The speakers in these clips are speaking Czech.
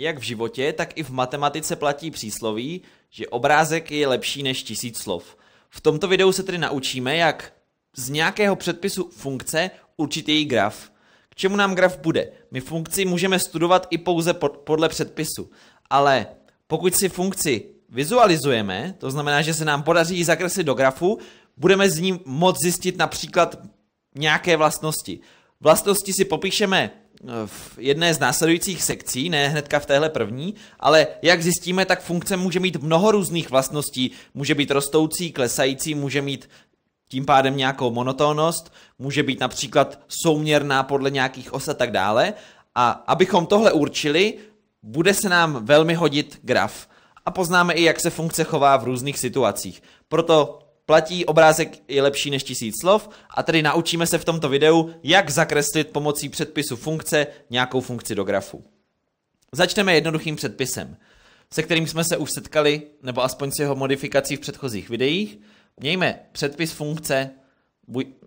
Jak v životě, tak i v matematice platí přísloví, že obrázek je lepší než tisíc slov. V tomto videu se tedy naučíme, jak z nějakého předpisu funkce určit její graf. K čemu nám graf bude? My funkci můžeme studovat i pouze pod, podle předpisu, ale pokud si funkci vizualizujeme, to znamená, že se nám podaří ji zakreslit do grafu, budeme z ní moct zjistit například nějaké vlastnosti. Vlastnosti si popíšeme v jedné z následujících sekcí, ne hnedka v téhle první, ale jak zjistíme, tak funkce může mít mnoho různých vlastností. Může být rostoucí, klesající, může mít tím pádem nějakou monotónnost, může být například souměrná podle nějakých os a tak dále. A abychom tohle určili, bude se nám velmi hodit graf. A poznáme i, jak se funkce chová v různých situacích. Proto Platí obrázek je lepší než tisíc slov a tedy naučíme se v tomto videu, jak zakreslit pomocí předpisu funkce nějakou funkci do grafu. Začneme jednoduchým předpisem, se kterým jsme se už setkali, nebo aspoň s jeho modifikací v předchozích videích. Mějme předpis funkce,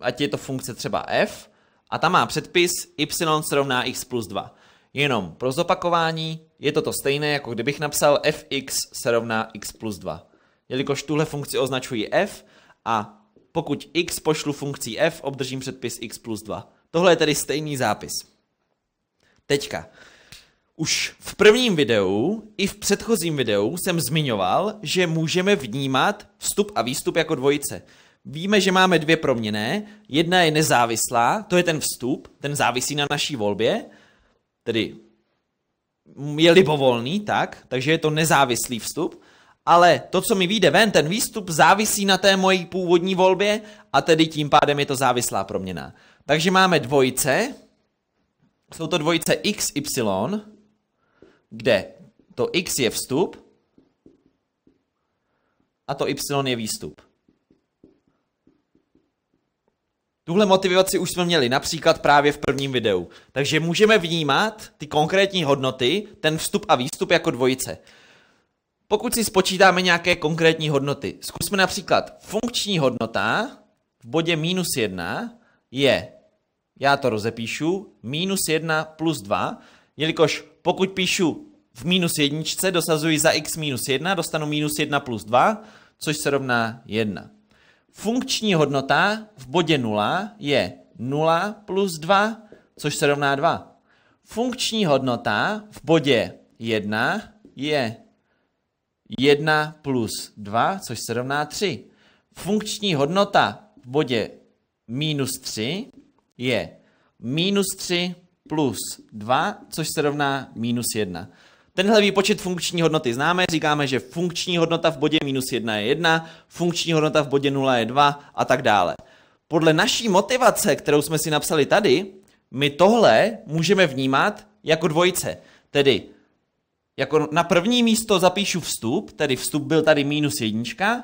ať je to funkce třeba f, a tam má předpis y srovná x plus 2. Jenom pro zopakování je to to stejné, jako kdybych napsal fx se rovná x plus 2. Jelikož tuhle funkci označuji f, a pokud x pošlu funkcí f, obdržím předpis x plus 2. Tohle je tedy stejný zápis. Teďka. Už v prvním videu i v předchozím videu jsem zmiňoval, že můžeme vnímat vstup a výstup jako dvojice. Víme, že máme dvě proměné. Jedna je nezávislá, to je ten vstup, ten závisí na naší volbě, tedy je libovolný, tak, takže je to nezávislý vstup ale to, co mi vyjde ven, ten výstup závisí na té mojí původní volbě a tedy tím pádem je to závislá proměna. Takže máme dvojice, jsou to dvojice x, y, kde to x je vstup a to y je výstup. Tuhle motivaci už jsme měli například právě v prvním videu. Takže můžeme vnímat ty konkrétní hodnoty, ten vstup a výstup jako dvojice. Pokud si spočítáme nějaké konkrétní hodnoty, zkusme například funkční hodnota v bodě minus 1 je, já to rozepíšu, minus 1 plus 2, jelikož pokud píšu v minus jedničce, dosazuji za x minus 1, dostanu minus 1 plus 2, což se rovná 1. Funkční hodnota v bodě 0 je 0 plus 2, což se rovná 2. Funkční hodnota v bodě 1 je 1 plus 2, což se rovná 3. Funkční hodnota v bodě minus 3 je minus 3 plus 2, což se rovná minus 1. Tenhle výpočet funkční hodnoty známe, říkáme, že funkční hodnota v bodě minus 1 je 1, funkční hodnota v bodě 0 je 2 a tak dále. Podle naší motivace, kterou jsme si napsali tady, my tohle můžeme vnímat jako dvojice. Tedy jako na první místo zapíšu vstup, tedy vstup byl tady minus jednička,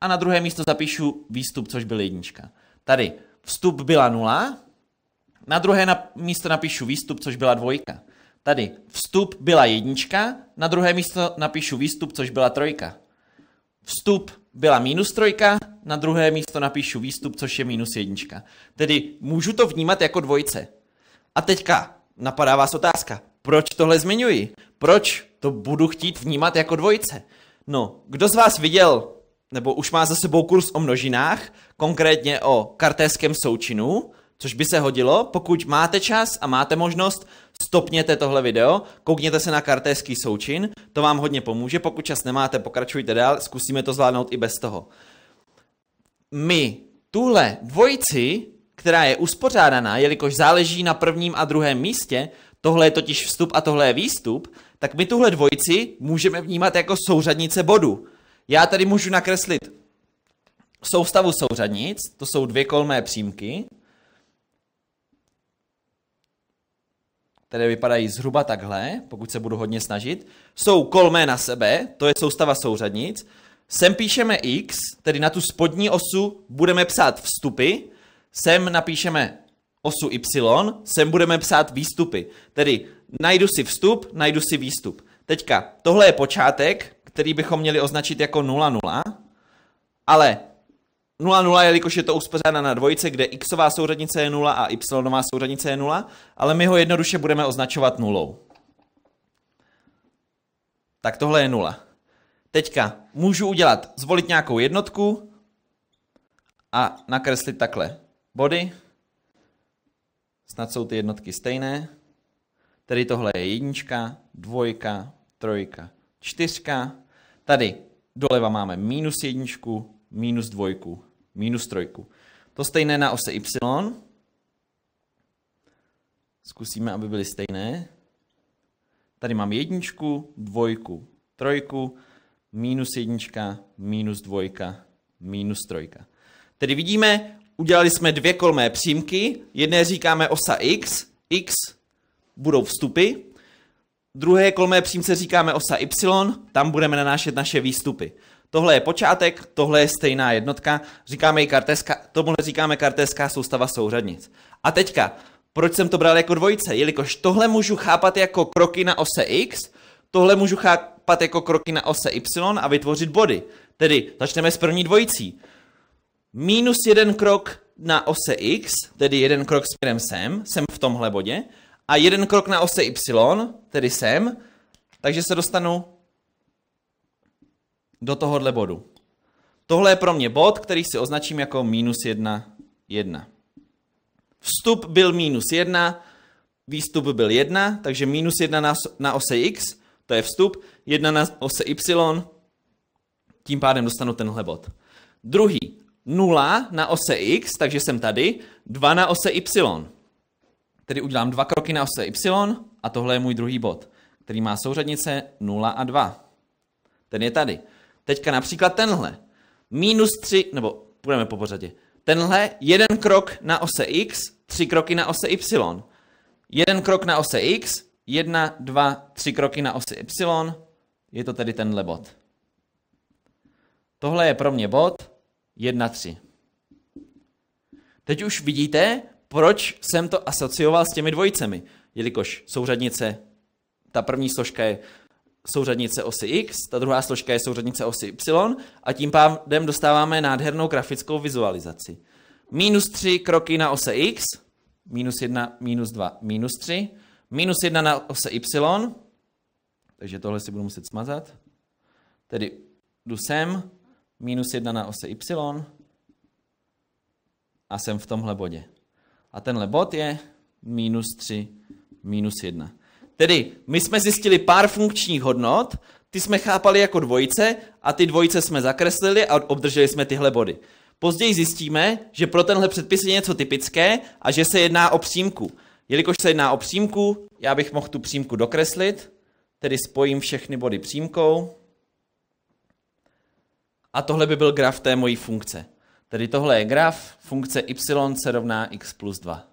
a na druhé místo zapíšu výstup, což byl jednička. Tady vstup byla nula, na druhé na, místo napíšu výstup, což byla dvojka. Tady vstup byla jednička, na druhé místo napíšu výstup, což byla trojka. Vstup byla minus trojka, na druhé místo napíšu výstup, což je minus jednička. Tedy můžu to vnímat jako dvojce. A teďka napadá vás otázka. Proč tohle zmiňuji? Proč to budu chtít vnímat jako dvojice? No, kdo z vás viděl, nebo už má za sebou kurz o množinách, konkrétně o kartéském součinu, což by se hodilo, pokud máte čas a máte možnost, stopněte tohle video, koukněte se na kartéský součin, to vám hodně pomůže, pokud čas nemáte, pokračujte dál, zkusíme to zvládnout i bez toho. My tuhle dvojici, která je uspořádaná, jelikož záleží na prvním a druhém místě, tohle je totiž vstup a tohle je výstup, tak my tuhle dvojici můžeme vnímat jako souřadnice bodu. Já tady můžu nakreslit soustavu souřadnic, to jsou dvě kolmé přímky, které vypadají zhruba takhle, pokud se budu hodně snažit, jsou kolmé na sebe, to je soustava souřadnic, sem píšeme x, tedy na tu spodní osu budeme psát vstupy, sem napíšeme osu Y sem budeme psát výstupy. Tedy najdu si vstup, najdu si výstup. Teďka, tohle je počátek, který bychom měli označit jako 0,0, ale 0,0, jelikož je to uspořádáno na dvojice, kde xová souřadnice je 0 a y souřadnice je 0, ale my ho jednoduše budeme označovat nulou. Tak tohle je 0. Teďka můžu udělat, zvolit nějakou jednotku a nakreslit takhle. Body, Snad jsou ty jednotky stejné. Tady tohle je jednička, dvojka, trojka, čtyřka. Tady doleva máme minus jedničku, minus dvojku, minus trojku. To stejné na ose y. Zkusíme, aby byly stejné. Tady mám jedničku, dvojku, trojku, minus jednička, minus dvojka, minus trojka. Tedy vidíme, Udělali jsme dvě kolmé přímky, jedné říkáme osa x, x budou vstupy, druhé kolmé přímce říkáme osa y, tam budeme nanášet naše výstupy. Tohle je počátek, tohle je stejná jednotka, říkáme i kartéská, tomuhle říkáme kartéská soustava souřadnic. A teďka, proč jsem to bral jako dvojice? Jelikož tohle můžu chápat jako kroky na ose x, tohle můžu chápat jako kroky na ose y a vytvořit body. Tedy začneme s první dvojicí minus jeden krok na ose x, tedy jeden krok směrem sem, jsem v tomhle bodě, a jeden krok na ose y, tedy sem, takže se dostanu do tohohle bodu. Tohle je pro mě bod, který si označím jako minus jedna jedna. Vstup byl minus jedna, výstup byl jedna, takže minus jedna na, na ose x, to je vstup, jedna na ose y, tím pádem dostanu tenhle bod. Druhý, 0 na ose x, takže jsem tady, 2 na ose y. Tedy udělám dva kroky na ose y a tohle je můj druhý bod, který má souřadnice 0 a 2. Ten je tady. Teďka například tenhle. Minus 3, nebo půjdeme po pořadě. Tenhle jeden krok na ose x, tři kroky na ose y. Jeden krok na ose x, jedna, dva, tři kroky na ose y. Je to tedy tenhle bod. Tohle je pro mě bod, 1.3. Teď už vidíte, proč jsem to asocioval s těmi dvojicemi, jelikož souřadnice, ta první složka je souřadnice osy x, ta druhá složka je souřadnice osy y a tím pádem dostáváme nádhernou grafickou vizualizaci. Minus 3 kroky na ose x, minus 1, minus 2, minus 3, minus 1 na ose y, takže tohle si budu muset smazat, tedy jdu sem, minus 1 na ose y a jsem v tomhle bodě. A tenhle bod je minus 3, minus 1. Tedy my jsme zjistili pár funkčních hodnot, ty jsme chápali jako dvojice a ty dvojice jsme zakreslili a obdrželi jsme tyhle body. Později zjistíme, že pro tenhle předpis je něco typické a že se jedná o přímku. Jelikož se jedná o přímku, já bych mohl tu přímku dokreslit, tedy spojím všechny body přímkou a tohle by byl graf té mojí funkce. Tedy tohle je graf funkce y se rovná x plus 2.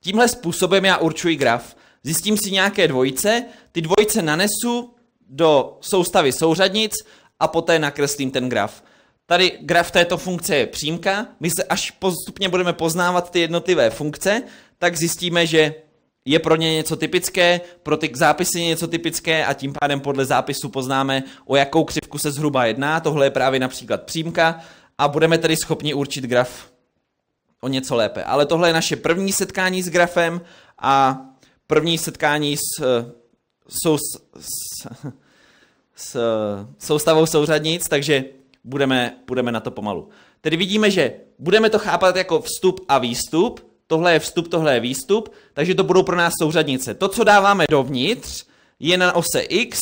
Tímhle způsobem já určuji graf. Zjistím si nějaké dvojice, ty dvojice nanesu do soustavy souřadnic a poté nakreslím ten graf. Tady graf této funkce je přímka, my se až postupně budeme poznávat ty jednotlivé funkce, tak zjistíme, že je pro ně něco typické, pro ty zápisy je něco typické a tím pádem podle zápisu poznáme, o jakou křivku se zhruba jedná. Tohle je právě například přímka a budeme tedy schopni určit graf o něco lépe. Ale tohle je naše první setkání s grafem a první setkání s, eh, s s, s, s soustavou souřadnic, takže budeme, budeme na to pomalu. Tedy vidíme, že budeme to chápat jako vstup a výstup, tohle je vstup, tohle je výstup, takže to budou pro nás souřadnice. To, co dáváme dovnitř, je na ose x,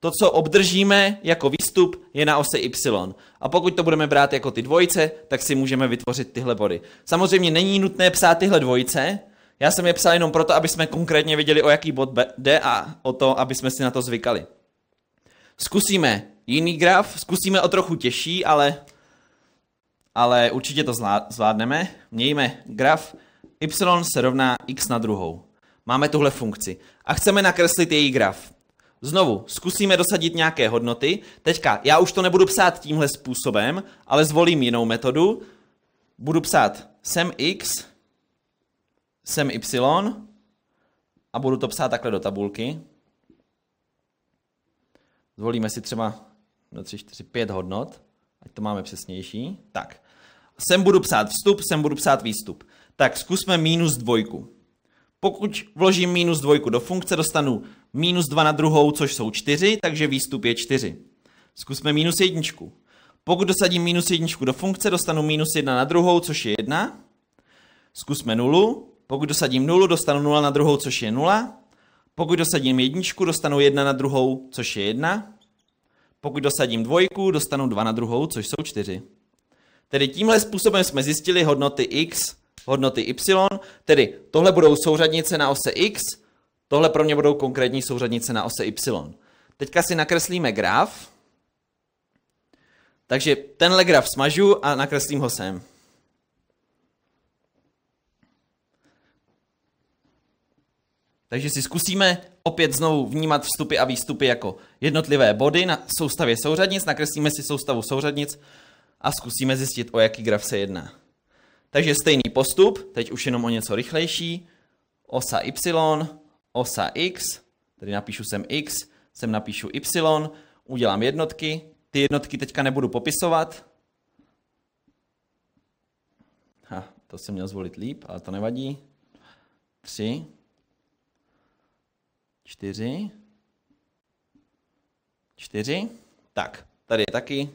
to, co obdržíme jako výstup, je na ose y. A pokud to budeme brát jako ty dvojice, tak si můžeme vytvořit tyhle body. Samozřejmě není nutné psát tyhle dvojice, já jsem je psal jenom proto, aby jsme konkrétně věděli, o jaký bod jde a o to, aby jsme si na to zvykali. Zkusíme jiný graf, zkusíme o trochu těžší, ale, ale určitě to zvládneme. Mějme graf, y se rovná x na druhou. Máme tuhle funkci a chceme nakreslit její graf. Znovu, zkusíme dosadit nějaké hodnoty. Teďka, já už to nebudu psát tímhle způsobem, ale zvolím jinou metodu. Budu psát sem x, sem y a budu to psát takhle do tabulky. Zvolíme si třeba 1, 3, 4, 5 hodnot, ať to máme přesnější. Tak, sem budu psát vstup, sem budu psát výstup tak zkusme minus dvojku. Pokud vložím minus dvojku do funkce, dostanu minus 2 na druhou, což jsou 4, takže výstup je 4. Zkusme minus jedničku. Pokud dosadím minus jedničku do funkce, dostanu minus 1 na druhou, což je 1. Zkusme nulu. Pokud dosadím nulu, dostanu 0 na druhou, což je 0. Pokud dosadím jedničku, dostanu 1 na druhou, což je 1. Pokud dosadím dvojku, dostanu 2 na druhou, což jsou 4. Tedy tímhle způsobem jsme zjistili hodnoty x, hodnoty y, tedy tohle budou souřadnice na ose x, tohle pro mě budou konkrétní souřadnice na ose y. Teďka si nakreslíme graf, takže tenhle graf smažu a nakreslím ho sem. Takže si zkusíme opět znovu vnímat vstupy a výstupy jako jednotlivé body na soustavě souřadnic, nakreslíme si soustavu souřadnic a zkusíme zjistit, o jaký graf se jedná. Takže stejný postup, teď už jenom o něco rychlejší. Osa Y, osa X, tedy napíšu sem X, sem napíšu Y, udělám jednotky, ty jednotky teďka nebudu popisovat. Ha, to jsem měl zvolit líp, ale to nevadí. Tři, čtyři, čtyři. Tak, tady je taky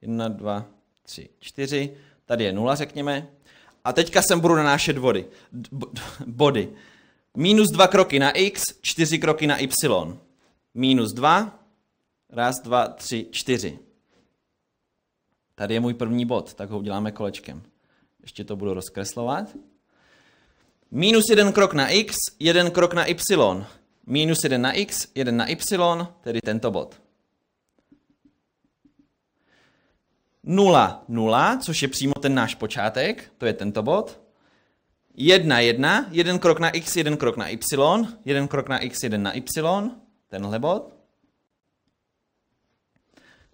jedna, dva, tři, čtyři. Tady je nula, řekněme. A teďka sem budu nanášet vody. body. Minus dva kroky na x, čtyři kroky na y. Minus dva, raz, dva, tři, čtyři. Tady je můj první bod, tak ho uděláme kolečkem. Ještě to budu rozkreslovat. Minus jeden krok na x, jeden krok na y. Minus jeden na x, jeden na y, tedy tento bod. 0, 0, což je přímo ten náš počátek, to je tento bod. 1, 1, jeden krok na x, jeden krok na y, jeden krok na x, jeden na y, tenhle bod.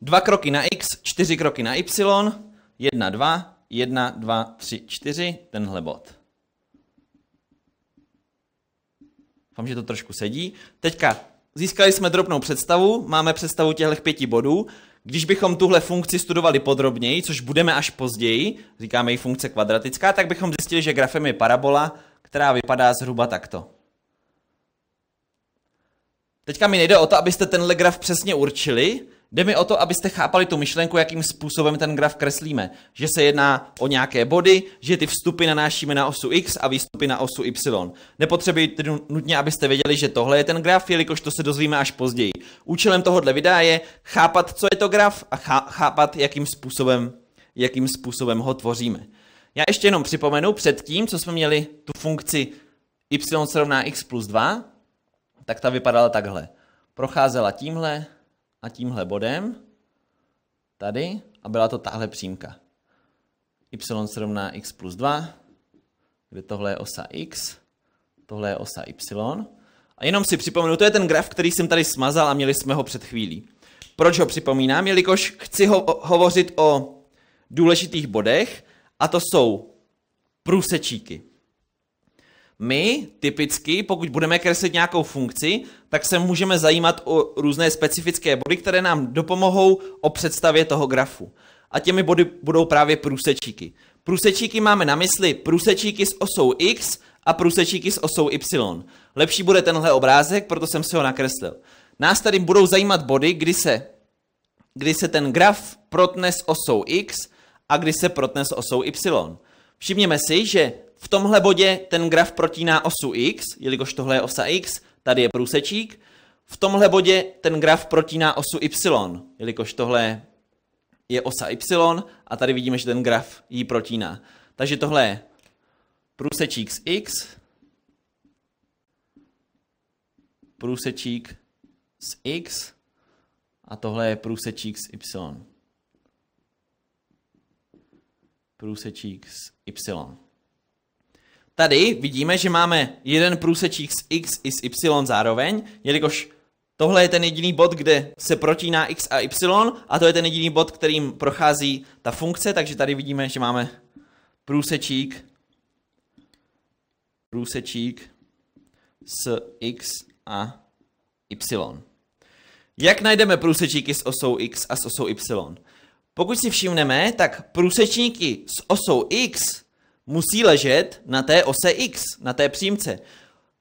Dva kroky na x, čtyři kroky na y, 1, 2, 1, 2, 3, 4, tenhle bod. Doufám, že to trošku sedí. Teďka získali jsme drobnou představu, máme představu těchto pěti bodů. Když bychom tuhle funkci studovali podrobněji, což budeme až později, říkáme ji funkce kvadratická, tak bychom zjistili, že grafem je parabola, která vypadá zhruba takto. Teďka mi nejde o to, abyste tenhle graf přesně určili, Jde mi o to, abyste chápali tu myšlenku, jakým způsobem ten graf kreslíme. Že se jedná o nějaké body, že ty vstupy nanášíme na osu x a výstupy na osu y. Nepotřebujete nutně, abyste věděli, že tohle je ten graf, jelikož to se dozvíme až později. Účelem tohohle videa je chápat, co je to graf a chápat, jakým způsobem, jakým způsobem ho tvoříme. Já ještě jenom připomenu, před tím, co jsme měli tu funkci y se rovná x plus 2, tak ta vypadala takhle. Procházela tímhle, a tímhle bodem tady a byla to tahle přímka. y se rovná x plus 2, kde tohle je osa x, tohle je osa y. A jenom si připomenu, to je ten graf, který jsem tady smazal a měli jsme ho před chvílí. Proč ho připomínám? Jelikož chci ho- hovořit o důležitých bodech a to jsou průsečíky. My typicky, pokud budeme kreslit nějakou funkci, tak se můžeme zajímat o různé specifické body, které nám dopomohou o představě toho grafu. A těmi body budou právě průsečíky. Průsečíky máme na mysli průsečíky s osou x a průsečíky s osou y. Lepší bude tenhle obrázek, proto jsem si ho nakreslil. Nás tady budou zajímat body, kdy se, kdy se ten graf protne s osou x a kdy se protne s osou y. Všimněme si, že v tomhle bodě ten graf protíná osu x, jelikož tohle je osa x, tady je průsečík. V tomhle bodě ten graf protíná osu y, jelikož tohle je osa y a tady vidíme, že ten graf jí protíná. Takže tohle je průsečík z x, průsečík z x a tohle je průsečík z y průsečík s y. Tady vidíme, že máme jeden průsečík s x i s y zároveň, jelikož tohle je ten jediný bod, kde se protíná x a y, a to je ten jediný bod, kterým prochází ta funkce, takže tady vidíme, že máme průsečík, průsečík s x a y. Jak najdeme průsečíky s osou x a s osou y? Pokud si všimneme, tak průsečníky s osou x musí ležet na té ose x, na té přímce.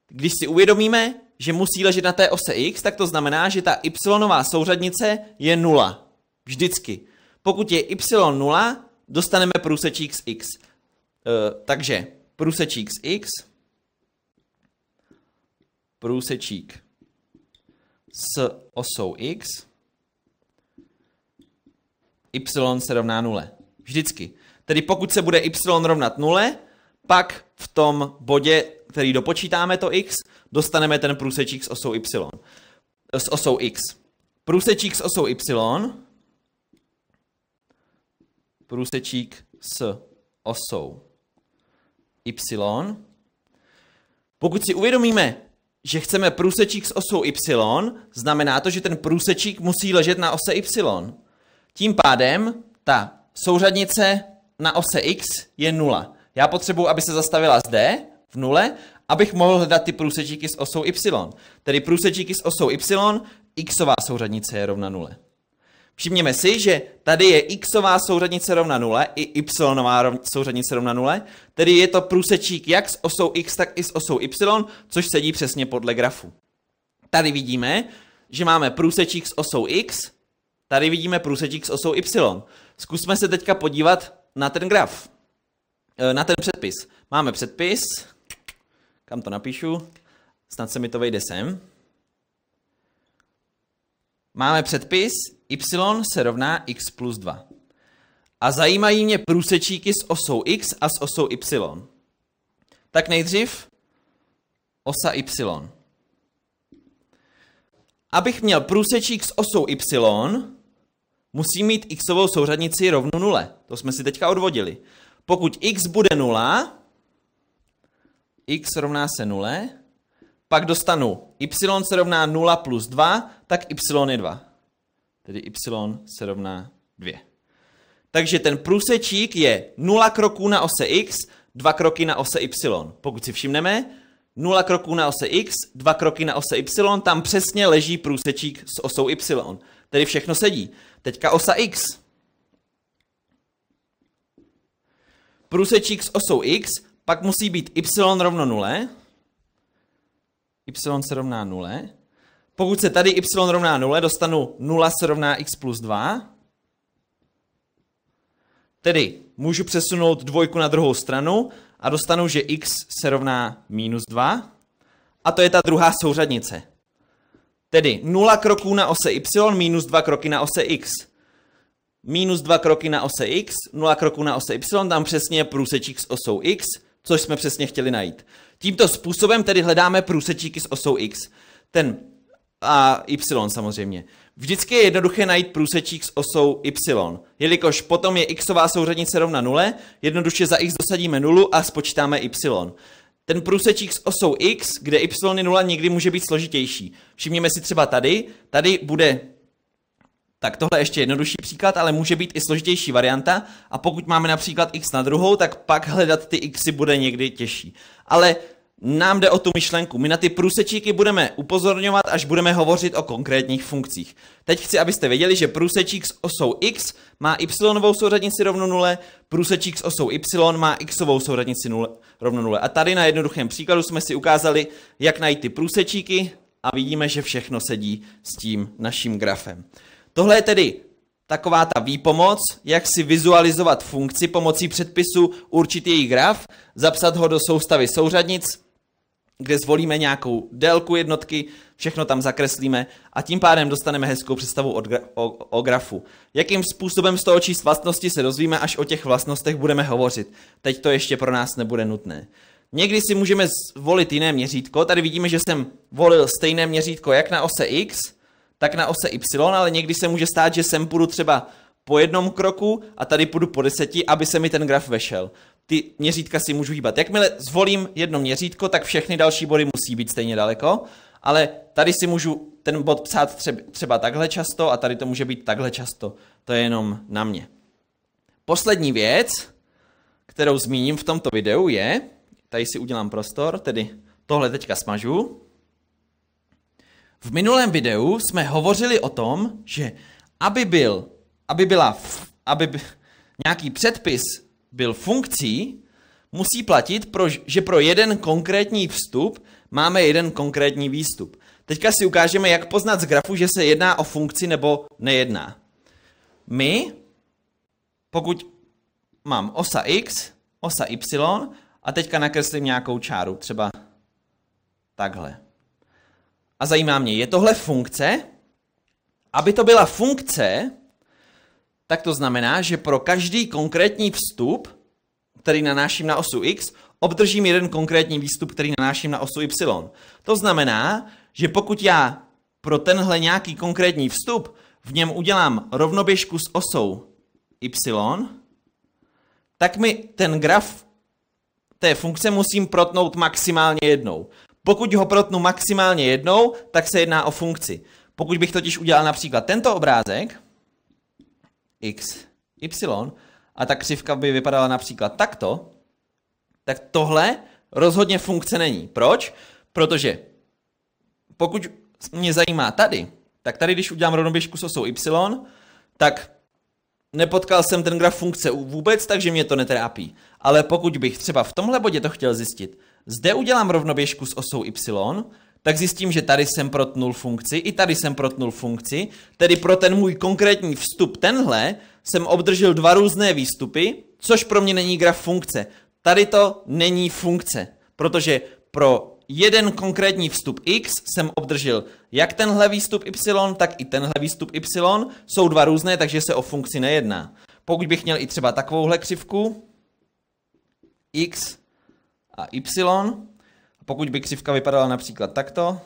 Když si uvědomíme, že musí ležet na té ose x, tak to znamená, že ta y souřadnice je 0. Vždycky. Pokud je y 0, dostaneme průsečík z x. E, takže průsečík z x, průsečík s osou x, y se rovná nule. Vždycky. Tedy pokud se bude y rovnat nule, pak v tom bodě, který dopočítáme to x, dostaneme ten průsečík s osou y. S osou x. Průsečík s osou y. Průsečík s osou y. Pokud si uvědomíme, že chceme průsečík s osou y, znamená to, že ten průsečík musí ležet na ose y. Tím pádem ta souřadnice na ose x je 0. Já potřebuji, aby se zastavila zde, v nule, abych mohl hledat ty průsečíky s osou y. Tedy průsečíky s osou y, xová souřadnice je rovna 0. Všimněme si, že tady je xová souřadnice rovna 0 i y souřadnice rovna 0, tedy je to průsečík jak s osou x, tak i s osou y, což sedí přesně podle grafu. Tady vidíme, že máme průsečík s osou x, Tady vidíme průsečík s osou Y. Zkusme se teďka podívat na ten graf, e, na ten předpis. Máme předpis, kam to napíšu, snad se mi to vejde sem. Máme předpis, y se rovná x plus 2. A zajímají mě průsečíky s osou x a s osou y. Tak nejdřív osa y. Abych měl průsečík s osou y, musí mít xovou souřadnici rovnu 0. To jsme si teďka odvodili. Pokud x bude 0, x rovná se 0, pak dostanu y se rovná 0 plus 2, tak y je 2. Tedy y se rovná 2. Takže ten průsečík je 0 kroků na ose x, 2 kroky na ose y. Pokud si všimneme, 0 kroků na ose x, 2 kroky na ose y, tam přesně leží průsečík s osou y. Tedy všechno sedí. Teďka osa X. Průsečík s osou X, pak musí být Y rovno 0. Y se rovná 0. Pokud se tady Y rovná 0, dostanu 0 se rovná X plus 2. Tedy můžu přesunout dvojku na druhou stranu a dostanu, že x se rovná minus 2. A to je ta druhá souřadnice. Tedy 0 kroků na ose y minus 2 kroky na ose x. Minus 2 kroky na ose x, 0 kroků na ose y, tam přesně průsečík s osou x, což jsme přesně chtěli najít. Tímto způsobem tedy hledáme průsečíky s osou x. Ten a y samozřejmě. Vždycky je jednoduché najít průsečík s osou y, jelikož potom je xová souřadnice rovna nule, jednoduše za x dosadíme nulu a spočítáme y. Ten průsečík s osou x, kde y0 někdy může být složitější. Všimněme si třeba tady, tady bude tak tohle je ještě jednodušší příklad, ale může být i složitější varianta a pokud máme například x na druhou, tak pak hledat ty xy bude někdy těžší. Ale nám jde o tu myšlenku. My na ty průsečíky budeme upozorňovat, až budeme hovořit o konkrétních funkcích. Teď chci, abyste věděli, že průsečík s osou x má y souřadnici rovnou 0, průsečík s osou y má x souřadnici 0, rovnou 0. A tady na jednoduchém příkladu jsme si ukázali, jak najít ty průsečíky a vidíme, že všechno sedí s tím naším grafem. Tohle je tedy taková ta výpomoc, jak si vizualizovat funkci pomocí předpisu, určitý její graf, zapsat ho do soustavy souřadnic, kde zvolíme nějakou délku jednotky, všechno tam zakreslíme a tím pádem dostaneme hezkou představu o, o, o grafu. Jakým způsobem z toho číst vlastnosti se dozvíme, až o těch vlastnostech budeme hovořit. Teď to ještě pro nás nebude nutné. Někdy si můžeme zvolit jiné měřítko. Tady vidíme, že jsem volil stejné měřítko jak na ose X, tak na ose Y, ale někdy se může stát, že sem půjdu třeba po jednom kroku a tady půjdu po deseti, aby se mi ten graf vešel ty měřítka si můžu hýbat. Jakmile zvolím jedno měřítko, tak všechny další body musí být stejně daleko, ale tady si můžu ten bod psát třeba takhle často a tady to může být takhle často. To je jenom na mě. Poslední věc, kterou zmíním v tomto videu je, tady si udělám prostor, tedy tohle teďka smažu. V minulém videu jsme hovořili o tom, že aby byl, aby byla, aby by, nějaký předpis byl funkcí, musí platit, pro, že pro jeden konkrétní vstup máme jeden konkrétní výstup. Teďka si ukážeme, jak poznat z grafu, že se jedná o funkci nebo nejedná. My, pokud mám osa x, osa y a teďka nakreslím nějakou čáru, třeba takhle. A zajímá mě, je tohle funkce? Aby to byla funkce, tak to znamená, že pro každý konkrétní vstup, který nanáším na osu x, obdržím jeden konkrétní výstup, který nanáším na osu y. To znamená, že pokud já pro tenhle nějaký konkrétní vstup v něm udělám rovnoběžku s osou y, tak mi ten graf té funkce musím protnout maximálně jednou. Pokud ho protnu maximálně jednou, tak se jedná o funkci. Pokud bych totiž udělal například tento obrázek, x, y a ta křivka by vypadala například takto, tak tohle rozhodně funkce není. Proč? Protože pokud mě zajímá tady, tak tady, když udělám rovnoběžku s osou y, tak nepotkal jsem ten graf funkce vůbec, takže mě to netrápí. Ale pokud bych třeba v tomhle bodě to chtěl zjistit, zde udělám rovnoběžku s osou y tak zjistím, že tady jsem protnul funkci, i tady jsem protnul funkci, tedy pro ten můj konkrétní vstup tenhle jsem obdržel dva různé výstupy, což pro mě není graf funkce. Tady to není funkce, protože pro jeden konkrétní vstup x jsem obdržel jak tenhle výstup y, tak i tenhle výstup y. Jsou dva různé, takže se o funkci nejedná. Pokud bych měl i třeba takovouhle křivku, x a y, pokud by křivka vypadala například takto,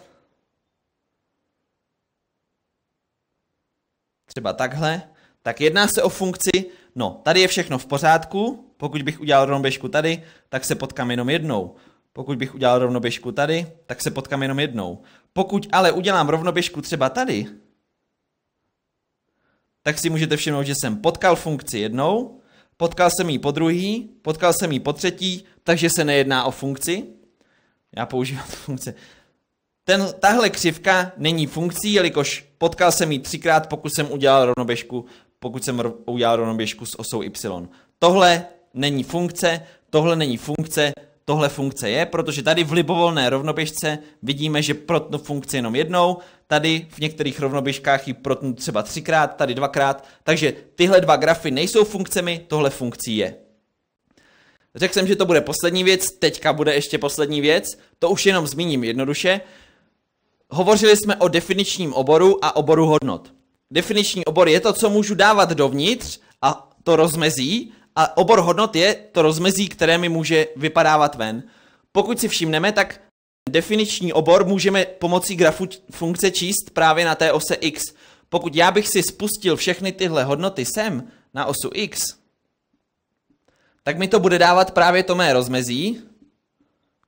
třeba takhle, tak jedná se o funkci, no, tady je všechno v pořádku, pokud bych udělal rovnoběžku tady, tak se potkám jenom jednou. Pokud bych udělal rovnoběžku tady, tak se potkám jenom jednou. Pokud ale udělám rovnoběžku třeba tady, tak si můžete všimnout, že jsem potkal funkci jednou, potkal jsem ji po druhý, potkal jsem ji po třetí, takže se nejedná o funkci. Já používám funkce. Ten, tahle křivka není funkcí, jelikož potkal jsem ji třikrát, pokud jsem udělal rovnoběžku, pokud jsem udělal rovnoběžku s osou y. Tohle není funkce, tohle není funkce, tohle funkce je, protože tady v libovolné rovnoběžce vidíme, že protnu funkci jenom jednou, tady v některých rovnoběžkách ji protnu třeba třikrát, tady dvakrát, takže tyhle dva grafy nejsou funkcemi, tohle funkcí je. Řekl jsem, že to bude poslední věc, teďka bude ještě poslední věc, to už jenom zmíním jednoduše. Hovořili jsme o definičním oboru a oboru hodnot. Definiční obor je to, co můžu dávat dovnitř a to rozmezí, a obor hodnot je to rozmezí, které mi může vypadávat ven. Pokud si všimneme, tak definiční obor můžeme pomocí grafu funkce číst právě na té ose x. Pokud já bych si spustil všechny tyhle hodnoty sem, na osu x, tak mi to bude dávat právě to mé rozmezí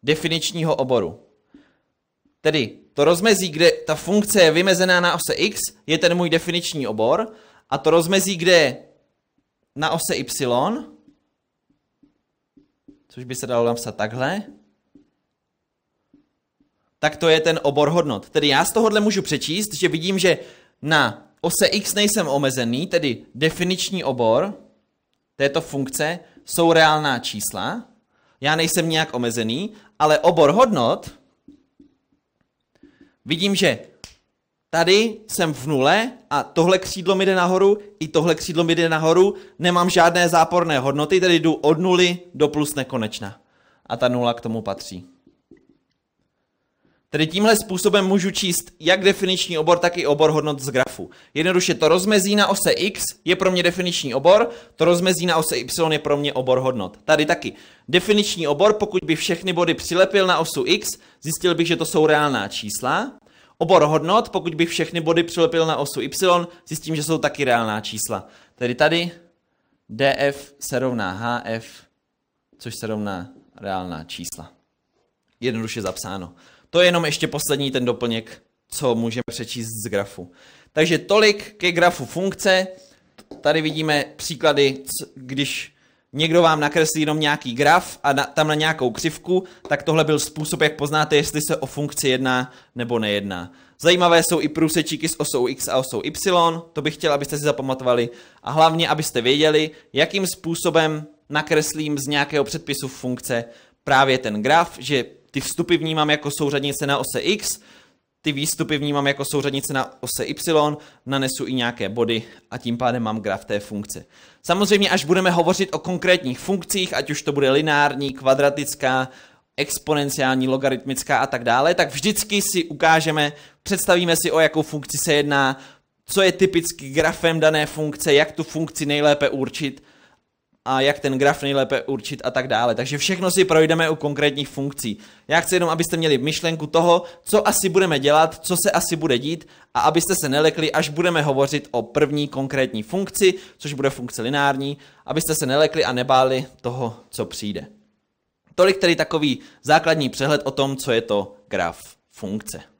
definičního oboru. Tedy to rozmezí, kde ta funkce je vymezená na ose x, je ten můj definiční obor, a to rozmezí, kde je na ose y, což by se dalo napsat takhle, tak to je ten obor hodnot. Tedy já z tohohle můžu přečíst, že vidím, že na ose x nejsem omezený, tedy definiční obor této funkce jsou reálná čísla, já nejsem nějak omezený, ale obor hodnot, vidím, že tady jsem v nule a tohle křídlo mi jde nahoru, i tohle křídlo mi jde nahoru, nemám žádné záporné hodnoty, tedy jdu od nuly do plus nekonečna. A ta nula k tomu patří. Tedy tímhle způsobem můžu číst jak definiční obor, tak i obor hodnot z grafu. Jednoduše to rozmezí na ose x je pro mě definiční obor, to rozmezí na ose y je pro mě obor hodnot. Tady taky. Definiční obor, pokud by všechny body přilepil na osu x, zjistil bych, že to jsou reálná čísla. Obor hodnot, pokud bych všechny body přilepil na osu y, zjistím, že jsou taky reálná čísla. Tedy tady df se rovná hf, což se rovná reálná čísla. Jednoduše zapsáno. To je jenom ještě poslední ten doplněk, co můžeme přečíst z grafu. Takže tolik ke grafu funkce. Tady vidíme příklady, když někdo vám nakreslí jenom nějaký graf a na, tam na nějakou křivku, tak tohle byl způsob, jak poznáte, jestli se o funkci jedná nebo nejedná. Zajímavé jsou i průsečíky s osou x a osou y, to bych chtěl, abyste si zapamatovali a hlavně, abyste věděli, jakým způsobem nakreslím z nějakého předpisu funkce právě ten graf, že ty vstupy vnímám jako souřadnice na ose X, ty výstupy vnímám jako souřadnice na ose y, nanesu i nějaké body a tím pádem mám graf té funkce. Samozřejmě, až budeme hovořit o konkrétních funkcích, ať už to bude lineární, kvadratická, exponenciální, logaritmická a tak dále, tak vždycky si ukážeme, představíme si, o jakou funkci se jedná, co je typicky grafem dané funkce, jak tu funkci nejlépe určit a jak ten graf nejlépe určit a tak dále. Takže všechno si projdeme u konkrétních funkcí. Já chci jenom, abyste měli myšlenku toho, co asi budeme dělat, co se asi bude dít a abyste se nelekli, až budeme hovořit o první konkrétní funkci, což bude funkce lineární, abyste se nelekli a nebáli toho, co přijde. Tolik tedy takový základní přehled o tom, co je to graf funkce.